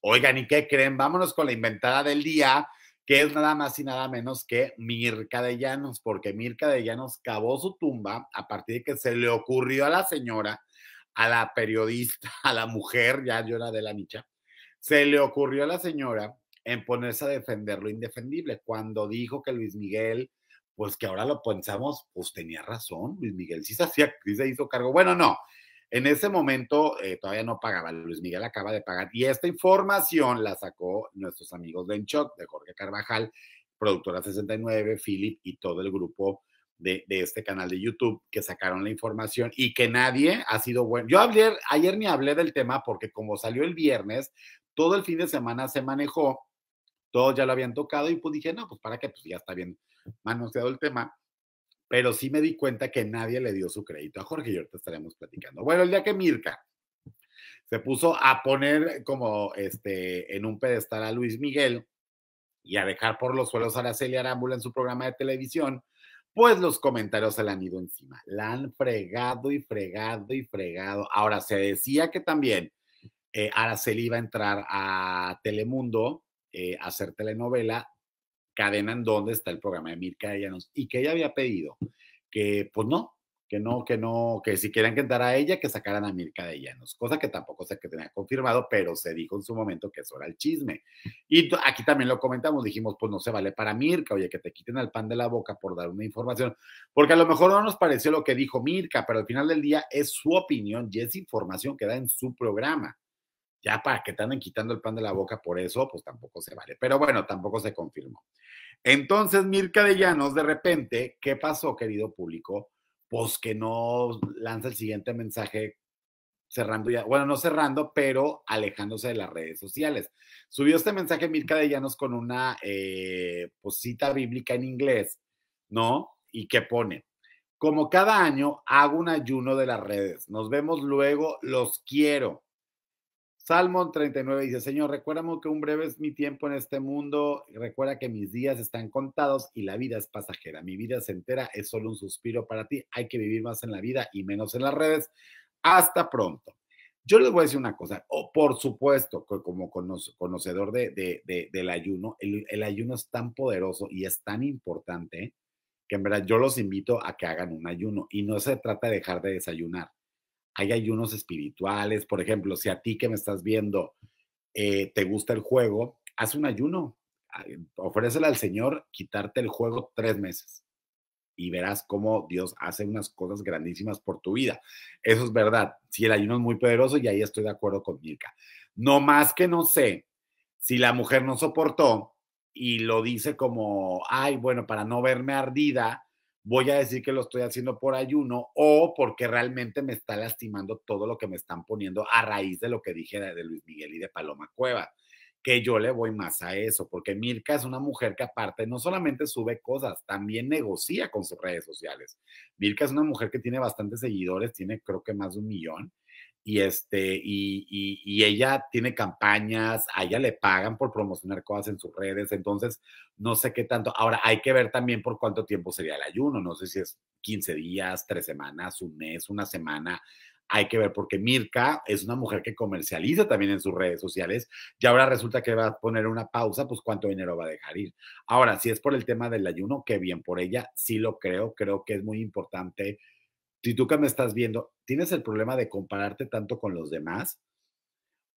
Oigan, ¿y qué creen? Vámonos con la inventada del día, que es nada más y nada menos que Mirka de Llanos, porque Mirka de Llanos cavó su tumba a partir de que se le ocurrió a la señora, a la periodista, a la mujer, ya yo era de la nicha, se le ocurrió a la señora en ponerse a defender lo indefendible. Cuando dijo que Luis Miguel, pues que ahora lo pensamos, pues tenía razón, Luis Miguel sí se, hacía, sí se hizo cargo. Bueno, no, en ese momento eh, todavía no pagaba, Luis Miguel acaba de pagar y esta información la sacó nuestros amigos de Enchoc, de Jorge Carvajal, productora 69, Philip y todo el grupo de, este canal de YouTube que sacaron la información y que nadie ha sido bueno. Yo ayer ayer ni hablé del tema porque como salió el viernes, todo el fin de semana se manejó, todos ya lo habían tocado y pues dije, no, pues para qué, pues ya está bien manoseado el tema pero sí me di cuenta que nadie le dio su crédito a Jorge y ahorita estaremos platicando. Bueno, el día que Mirka se puso a poner como este en un pedestal a Luis Miguel y a dejar por los suelos a Araceli Arámbula en su programa de televisión, pues los comentarios se han ido encima. La han fregado y fregado y fregado. Ahora, se decía que también eh, Araceli iba a entrar a Telemundo eh, a hacer telenovela cadena en donde está el programa de Mirka Llanos y que ella había pedido que, pues no, que no, que no, que si querían cantar a ella, que sacaran a Mirka de Llanos, cosa que tampoco sé que tenía confirmado, pero se dijo en su momento que eso era el chisme. Y aquí también lo comentamos, dijimos, pues no se vale para Mirka, oye, que te quiten el pan de la boca por dar una información, porque a lo mejor no nos pareció lo que dijo Mirka, pero al final del día es su opinión y es información que da en su programa ya para que te anden quitando el pan de la boca por eso, pues tampoco se vale. Pero bueno, tampoco se confirmó. Entonces, Mirka de Llanos, de repente, ¿qué pasó, querido público? Pues que no lanza el siguiente mensaje cerrando ya, bueno, no cerrando, pero alejándose de las redes sociales. Subió este mensaje Mirka de Llanos con una eh, pues, cita bíblica en inglés, ¿no? Y que pone, como cada año hago un ayuno de las redes, nos vemos luego, los quiero. Salmo 39 dice, Señor, recuérdame que un breve es mi tiempo en este mundo, recuerda que mis días están contados y la vida es pasajera, mi vida es entera, es solo un suspiro para ti, hay que vivir más en la vida y menos en las redes. Hasta pronto. Yo les voy a decir una cosa, o por supuesto, como conocedor del ayuno, el, ayuno es tan poderoso y es tan importante que en verdad yo los invito a que hagan un ayuno y no se trata de dejar de desayunar hay ayunos espirituales, por ejemplo, si a ti que me estás viendo eh, te gusta el juego, haz un ayuno, ah, ofrécele al Señor quitarte el juego tres meses y verás cómo Dios hace unas cosas grandísimas por tu vida. Eso es verdad. Si el ayuno es muy poderoso y ahí estoy de acuerdo con Mirka. No más que no sé si la mujer no soportó y lo dice como, ay, bueno, para no verme ardida, voy a decir que lo estoy haciendo por ayuno o porque realmente me está lastimando todo lo que me están poniendo a raíz de lo que dije de Luis Miguel y de Paloma Cueva, que yo le voy más a eso, porque Mirka es una mujer que aparte no solamente sube cosas, también negocia con sus redes sociales. Mirka es una mujer que tiene bastantes seguidores, tiene creo que más de un millón, y este y, ella tiene campañas, a ella le pagan por promocionar cosas en sus redes, entonces no sé qué tanto. Ahora hay que ver también por cuánto tiempo sería el ayuno, no sé si es 15 días, 3 semanas, un mes, una semana. Hay que ver porque Mirka es una mujer que comercializa también en sus redes sociales y ahora resulta que va a poner una pausa, pues cuánto dinero va a dejar ir. Ahora, si es por el tema del ayuno, qué bien por ella, sí lo creo, creo que es muy importante si tú que me estás viendo, tienes el problema de compararte tanto con los demás,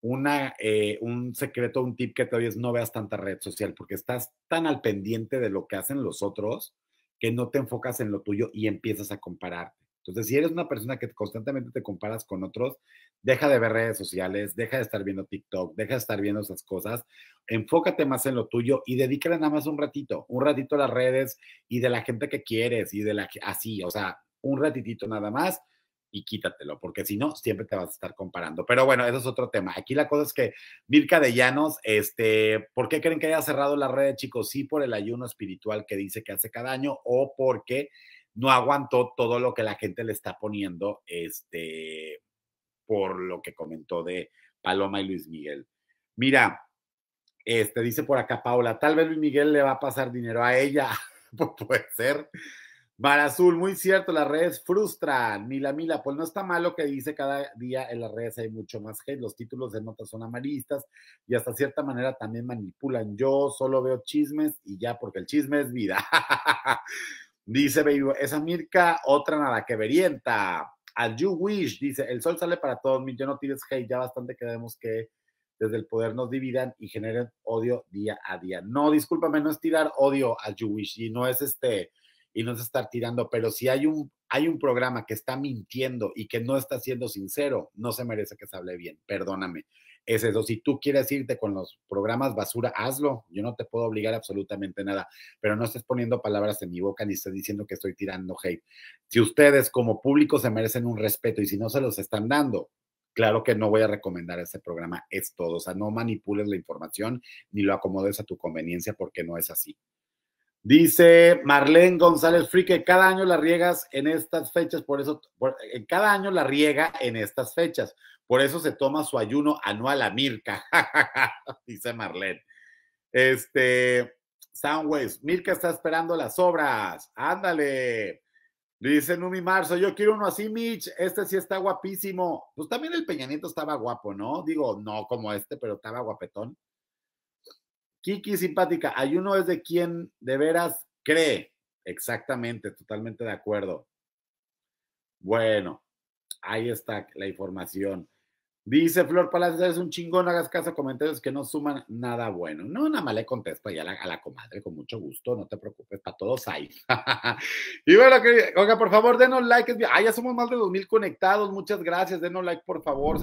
una, eh, un secreto, un tip que te doy es no veas tanta red social porque estás tan al pendiente de lo que hacen los otros que no te enfocas en lo tuyo y empiezas a compararte. Entonces, si eres una persona que constantemente te comparas con otros, deja de ver redes sociales, deja de estar viendo TikTok, deja de estar viendo esas cosas, enfócate más en lo tuyo y dedícale nada más un ratito, un ratito a las redes y de la gente que quieres y de la así, o sea, un ratitito nada más y quítatelo, porque si no, siempre te vas a estar comparando. Pero bueno, eso es otro tema. Aquí la cosa es que Mirka de Llanos, este, ¿por qué creen que haya cerrado la red, chicos? Sí, por el ayuno espiritual que dice que hace cada año o porque no aguantó todo lo que la gente le está poniendo, este, por lo que comentó de Paloma y Luis Miguel. Mira, este, dice por acá Paula, tal vez Luis Miguel le va a pasar dinero a ella, puede ser. Barazul, muy cierto, las redes frustran. Mila Mila, pues no está malo que dice cada día en las redes hay mucho más hate. Los títulos de notas son amaristas y hasta cierta manera también manipulan. Yo solo veo chismes y ya, porque el chisme es vida. dice Baby, esa Mirka, otra nada que verienta. Al You Wish, dice, el sol sale para todos, yo no tires hate, ya bastante queremos que desde el poder nos dividan y generen odio día a día. No, discúlpame, no es tirar odio al You Wish y no es este y no se estar tirando, pero si hay un, hay un programa que está mintiendo y que no está siendo sincero, no se merece que se hable bien, perdóname. Es eso, si tú quieres irte con los programas basura, hazlo, yo no te puedo obligar absolutamente nada, pero no estés poniendo palabras en mi boca ni estés diciendo que estoy tirando hate. Si ustedes como público se merecen un respeto y si no se los están dando, claro que no voy a recomendar ese programa, es todo, o sea, no manipules la información ni lo acomodes a tu conveniencia porque no es así. Dice Marlene González Frique, cada año la riegas en estas fechas, por eso, en cada año la riega en estas fechas, por eso se toma su ayuno anual a Mirka, dice Marlene. Este, Soundways, Mirka está esperando las obras, ándale. Dice Numi Marzo, yo quiero uno así, Mitch, este sí está guapísimo. Pues también el Peñanito estaba guapo, ¿no? Digo, no como este, pero estaba guapetón. Kiki simpática, ayuno es de quien de veras cree. Exactamente, totalmente de acuerdo. Bueno, ahí está la información. Dice Flor Palacios, es un chingón, hagas caso a comentarios que no suman nada bueno. No, nada más le contesto ya a la, comadre con mucho gusto, no te preocupes, para todos ahí. y bueno, que, oiga, por favor, denos like. Ah, ya somos más de 2.000 conectados, muchas gracias, denos like, por favor.